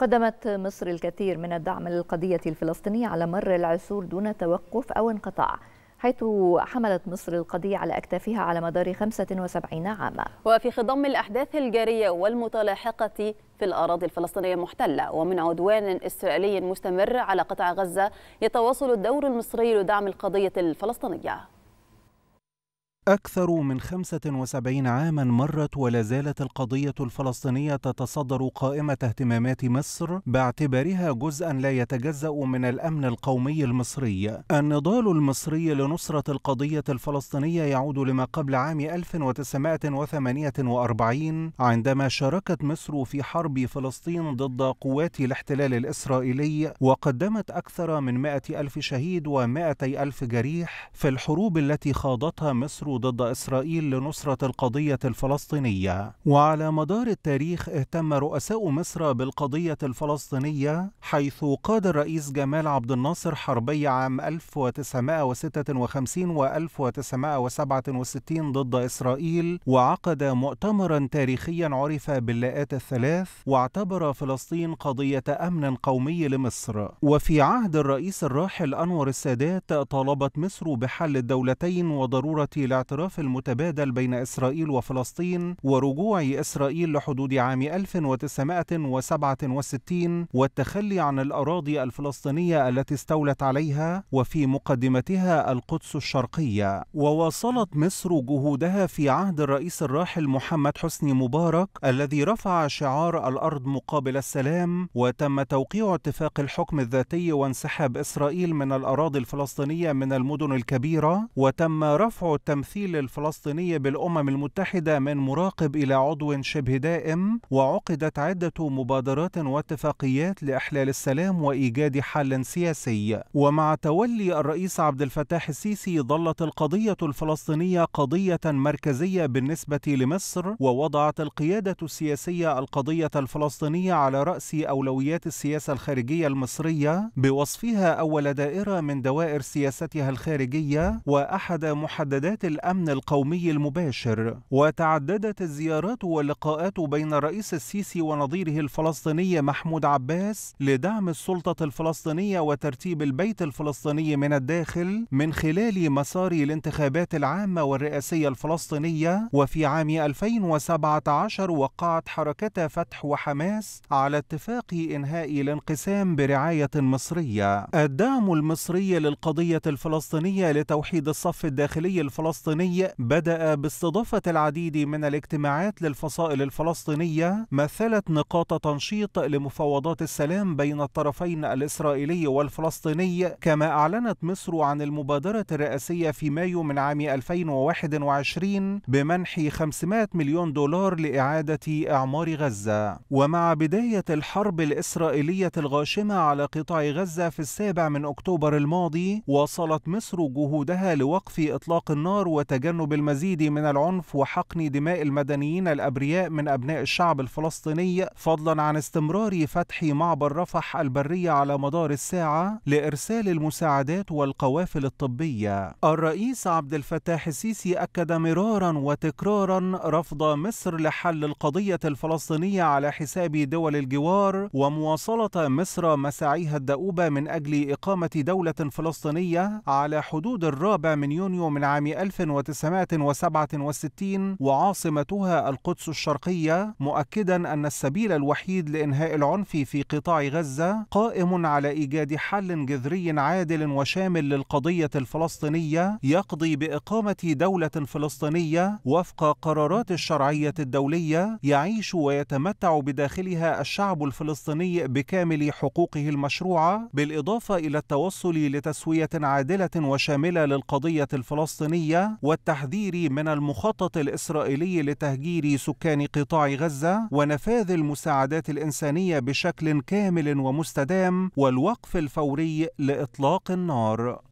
قدمت مصر الكثير من الدعم للقضية الفلسطينية على مر العصور دون توقف أو انقطاع حيث حملت مصر القضية على أكتافها على مدار 75 عاما وفي خضم الأحداث الجارية والمتلاحقة في الأراضي الفلسطينية المحتلة ومن عدوان إسرائيلي مستمر على قطاع غزة يتواصل الدور المصري لدعم القضية الفلسطينية أكثر من 75 عاما مرت ولا زالت القضية الفلسطينية تتصدر قائمة اهتمامات مصر باعتبارها جزءا لا يتجزأ من الأمن القومي المصري. النضال المصري لنصرة القضية الفلسطينية يعود لما قبل عام 1948 عندما شاركت مصر في حرب فلسطين ضد قوات الاحتلال الإسرائيلي وقدمت أكثر من 100 ألف شهيد و200 ألف جريح في الحروب التي خاضتها مصر ضد إسرائيل لنصرة القضية الفلسطينية وعلى مدار التاريخ اهتم رؤساء مصر بالقضية الفلسطينية حيث قاد الرئيس جمال عبد الناصر حربي عام 1956 و 1967 ضد إسرائيل وعقد مؤتمرا تاريخيا عرف باللاءات الثلاث واعتبر فلسطين قضية أمن قومي لمصر وفي عهد الرئيس الراحل أنور السادات طالبت مصر بحل الدولتين وضرورة لا الاعتراف المتبادل بين إسرائيل وفلسطين ورجوع إسرائيل لحدود عام 1967 والتخلي عن الأراضي الفلسطينية التي استولت عليها وفي مقدمتها القدس الشرقية وواصلت مصر جهودها في عهد الرئيس الراحل محمد حسني مبارك الذي رفع شعار الأرض مقابل السلام وتم توقيع اتفاق الحكم الذاتي وانسحاب إسرائيل من الأراضي الفلسطينية من المدن الكبيرة وتم رفع التمثيل التماثيل الفلسطيني بالأمم المتحدة من مراقب إلى عضو شبه دائم وعقدت عدة مبادرات واتفاقيات لإحلال السلام وإيجاد حل سياسي ومع تولي الرئيس عبد الفتاح السيسي ظلت القضية الفلسطينية قضية مركزية بالنسبة لمصر ووضعت القيادة السياسية القضية الفلسطينية على رأس أولويات السياسة الخارجية المصرية بوصفها أول دائرة من دوائر سياستها الخارجية وأحد محددات الأمن القومي المباشر وتعددت الزيارات واللقاءات بين الرئيس السيسي ونظيره الفلسطيني محمود عباس لدعم السلطة الفلسطينية وترتيب البيت الفلسطيني من الداخل من خلال مسار الانتخابات العامة والرئاسية الفلسطينية وفي عام 2017 وقعت حركة فتح وحماس على اتفاق إنهاء الانقسام برعاية مصرية الدعم المصري للقضية الفلسطينية لتوحيد الصف الداخلي الفلسطيني الفلسطيني بدأ باستضافة العديد من الاجتماعات للفصائل الفلسطينية مثلت نقاط تنشيط لمفاوضات السلام بين الطرفين الإسرائيلي والفلسطيني كما أعلنت مصر عن المبادرة الرئاسية في مايو من عام 2021 بمنح 500 مليون دولار لإعادة إعمار غزة ومع بداية الحرب الإسرائيلية الغاشمة على قطاع غزة في السابع من أكتوبر الماضي واصلت مصر جهودها لوقف إطلاق النار وتجنب المزيد من العنف وحقن دماء المدنيين الأبرياء من أبناء الشعب الفلسطيني فضلا عن استمرار فتح معبر رفح البرية على مدار الساعة لإرسال المساعدات والقوافل الطبية الرئيس عبد الفتاح السيسي أكد مرارا وتكرارا رفض مصر لحل القضية الفلسطينية على حساب دول الجوار ومواصلة مصر مساعيها الدؤوبة من أجل إقامة دولة فلسطينية على حدود الرابع من يونيو من عام 1967 وعاصمتها القدس الشرقية مؤكدا أن السبيل الوحيد لإنهاء العنف في قطاع غزة قائم على إيجاد حل جذري عادل وشامل للقضية الفلسطينية يقضي بإقامة دولة فلسطينية وفق قرارات الشرعية الدولية يعيش ويتمتع بداخلها الشعب الفلسطيني بكامل حقوقه المشروعة بالإضافة إلى التوصل لتسوية عادلة وشاملة للقضية الفلسطينية والتحذير من المخطط الإسرائيلي لتهجير سكان قطاع غزة ونفاذ المساعدات الإنسانية بشكل كامل ومستدام والوقف الفوري لإطلاق النار